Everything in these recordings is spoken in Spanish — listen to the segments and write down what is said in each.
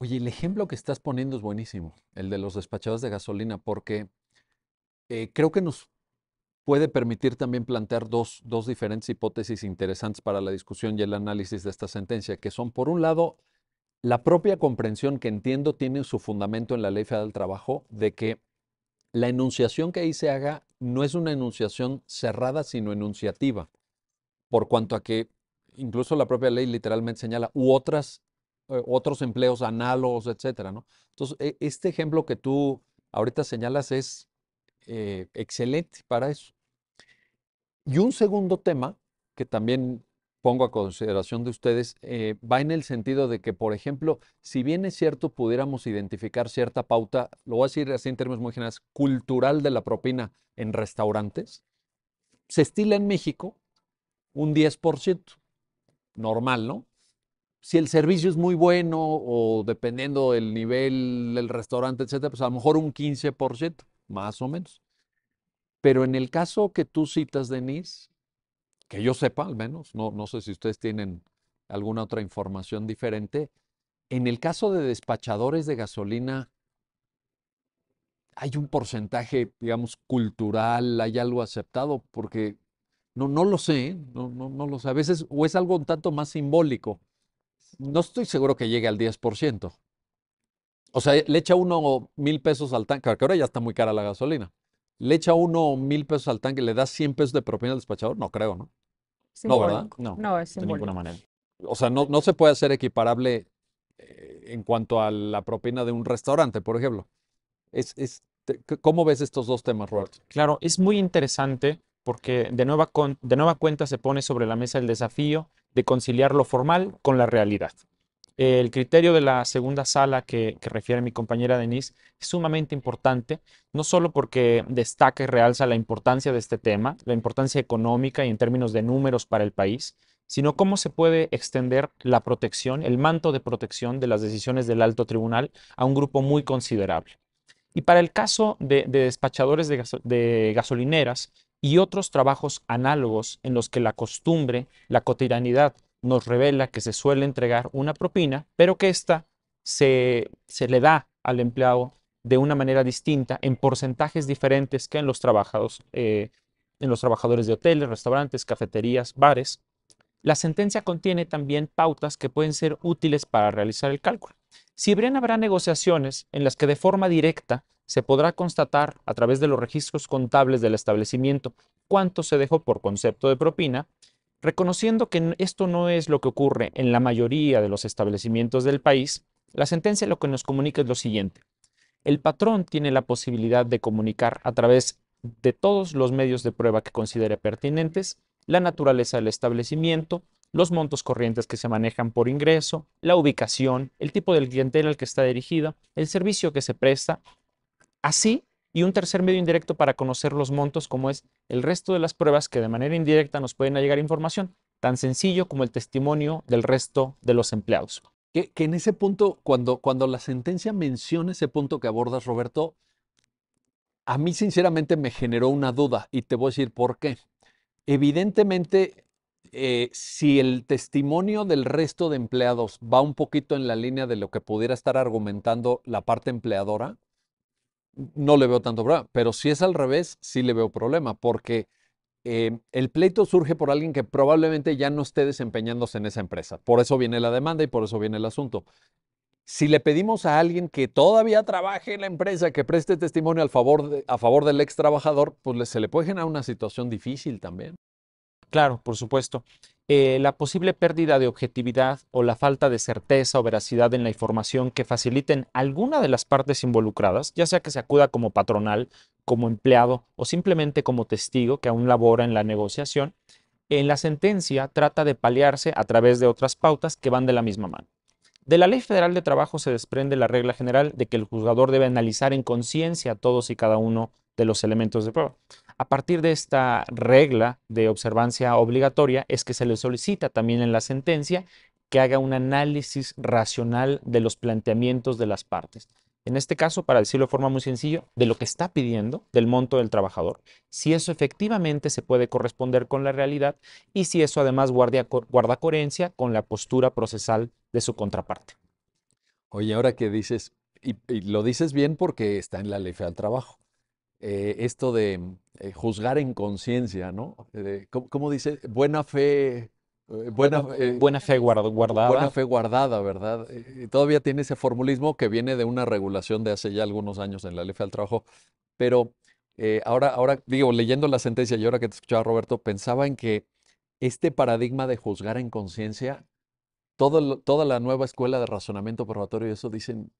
Oye, el ejemplo que estás poniendo es buenísimo, el de los despachados de gasolina, porque eh, creo que nos puede permitir también plantear dos, dos, diferentes hipótesis interesantes para la discusión y el análisis de esta sentencia, que son, por un lado, la propia comprensión que entiendo tiene su fundamento en la Ley Federal del Trabajo de que la enunciación que ahí se haga no es una enunciación cerrada, sino enunciativa, por cuanto a que incluso la propia ley literalmente señala u otras eh, otros empleos análogos, etcétera, ¿no? Entonces, e, este ejemplo que tú ahorita señalas es eh, excelente para eso. Y un segundo tema que también pongo a consideración de ustedes eh, va en el sentido de que, por ejemplo, si bien es cierto pudiéramos identificar cierta pauta, lo voy a decir así en términos muy generales, cultural de la propina en restaurantes, se estila en México un 10%, normal, ¿no? si el servicio es muy bueno o dependiendo del nivel del restaurante, etcétera, pues a lo mejor un 15%, más o menos. Pero en el caso que tú citas, Denise, que yo sepa al menos, no, no sé si ustedes tienen alguna otra información diferente, en el caso de despachadores de gasolina, hay un porcentaje, digamos, cultural, hay algo aceptado, porque no, no lo sé, ¿eh? no, no, no lo sé. A veces, o es algo un tanto más simbólico, no estoy seguro que llegue al 10%. O sea, le echa uno mil pesos al tanque, que ahora ya está muy cara la gasolina. Le echa uno mil pesos al tanque, y le da 100 pesos de propina al despachador, no creo, ¿no? No, ¿verdad? No, de ninguna manera. O sea, no, no se puede hacer equiparable eh, en cuanto a la propina de un restaurante, por ejemplo. Es, es, ¿Cómo ves estos dos temas, Robert? Claro, es muy interesante porque de nueva, de nueva cuenta se pone sobre la mesa el desafío de conciliar lo formal con la realidad. El criterio de la segunda sala que, refiere mi compañera Denise es sumamente importante, no solo porque destaca y realza la importancia de este tema, la importancia económica y en términos de números para el país, sino cómo se puede extender la protección, el manto de protección de las decisiones del alto tribunal a un grupo muy considerable. Y para el caso de, despachadores de gasolineras, y otros trabajos análogos en los que la costumbre, la cotidianidad, nos revela que se suele entregar una propina, pero que ésta se, le da al empleado de una manera distinta, en porcentajes diferentes que en los, trabajados, eh, en los trabajadores de hoteles, restaurantes, cafeterías, bares. La sentencia contiene también pautas que pueden ser útiles para realizar el cálculo. Si bien habrá negociaciones en las que de forma directa se podrá constatar a través de los registros contables del establecimiento cuánto se dejó por concepto de propina, reconociendo que esto no es lo que ocurre en la mayoría de los establecimientos del país, la sentencia lo que nos comunica es lo siguiente. El patrón tiene la posibilidad de comunicar a través de todos los medios de prueba que considere pertinentes la naturaleza del establecimiento, los montos corrientes que se manejan por ingreso, la ubicación, el tipo del clientela al que está dirigida, el servicio que se presta así y un tercer medio indirecto para conocer los montos, como es el resto de las pruebas que de manera indirecta nos pueden llegar información, tan sencillo como el testimonio del resto de los empleados. Que, en ese punto, cuando, cuando la sentencia menciona ese punto que abordas, Roberto, a mí sinceramente me generó una duda y te voy a decir por qué. Evidentemente, eh, si el testimonio del resto de empleados va un poquito en la línea de lo que pudiera estar argumentando la parte empleadora, no le veo tanto problema, pero si es al revés, sí le veo problema, porque eh, el pleito surge por alguien que probablemente ya no esté desempeñándose en esa empresa. Por eso viene la demanda y por eso viene el asunto. Si le pedimos a alguien que todavía trabaje en la empresa, que preste testimonio a favor del ex trabajador, pues se le puede generar una situación difícil también. Claro, por supuesto. Eh, la posible pérdida de objetividad o la falta de certeza o veracidad en la información que faciliten alguna de las partes involucradas, ya sea que se acuda como patronal, como empleado o simplemente como testigo que aún labora en la negociación, en la sentencia trata de paliarse a través de otras pautas que van de la misma mano. De la Ley Federal de Trabajo se desprende la regla general de que el juzgador debe analizar en conciencia a todos y cada uno de los elementos de prueba. A partir de esta regla de observancia obligatoria es que se le solicita también en la sentencia que haga un análisis racional de los planteamientos de las partes. En este caso, para decirlo de forma muy sencilla, de lo que está pidiendo, del monto del trabajador. Si eso efectivamente se puede corresponder con la realidad y si eso además guarda, guarda coherencia con la postura procesal de su contraparte. Oye, ahora que dices, y, lo dices bien porque está en la ley al trabajo. Eh, esto de eh, juzgar en conciencia, ¿no? Eh, ¿cómo, dice? Buena fe. Buena, fe guardada. Buena fe guardada, ¿verdad? todavía tiene ese formulismo que viene de una regulación de hace ya algunos años en la ley al trabajo, pero ahora, ahora, digo, leyendo la sentencia y ahora que te escuchaba Roberto, pensaba en que este paradigma de juzgar en conciencia, toda la nueva escuela de razonamiento probatorio y eso dicen,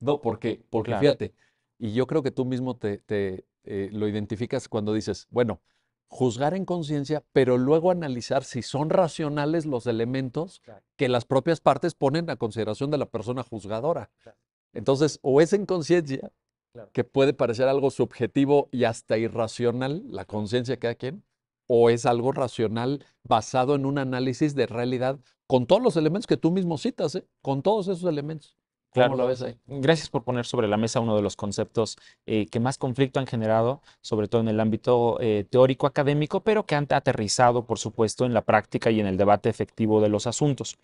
no, porque, porque fíjate, y yo creo que tú mismo te, eh, lo identificas cuando dices, bueno, juzgar en conciencia, pero luego analizar si son racionales los elementos que las propias partes ponen a consideración de la persona juzgadora. Entonces, o es en conciencia, que puede parecer algo subjetivo y hasta irracional, la conciencia que hay quien, o es algo racional basado en un análisis de realidad con todos los elementos que tú mismo citas, ¿eh? con todos esos elementos. Gracias por poner sobre la mesa uno de los conceptos eh, que más conflicto han generado, sobre todo en el ámbito eh, teórico académico, pero que han aterrizado, por supuesto, en la práctica y en el debate efectivo de los asuntos.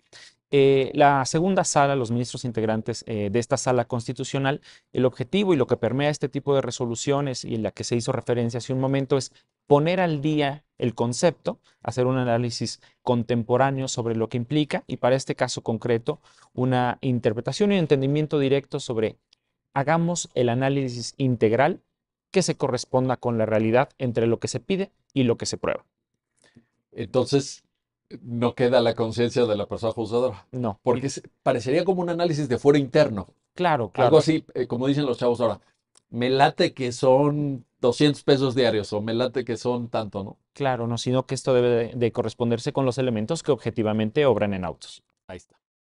Eh, la segunda sala, los ministros integrantes de esta sala constitucional, el objetivo y lo que permea este tipo de resoluciones y en la que se hizo referencia hace un momento es poner al día el concepto, hacer un análisis contemporáneo sobre lo que implica y para este caso concreto una interpretación y entendimiento directo sobre hagamos el análisis integral que se corresponda con la realidad entre lo que se pide y lo que se prueba. Entonces, no queda la conciencia de la persona juzgadora. No. Porque parecería como un análisis de fuera interno. Claro, claro. Algo así, eh, como dicen los chavos ahora, me late que son 200 pesos diarios o me late que son tanto, ¿no? Claro, no, sino que esto debe de, corresponderse con los elementos que objetivamente obran en autos. Ahí está.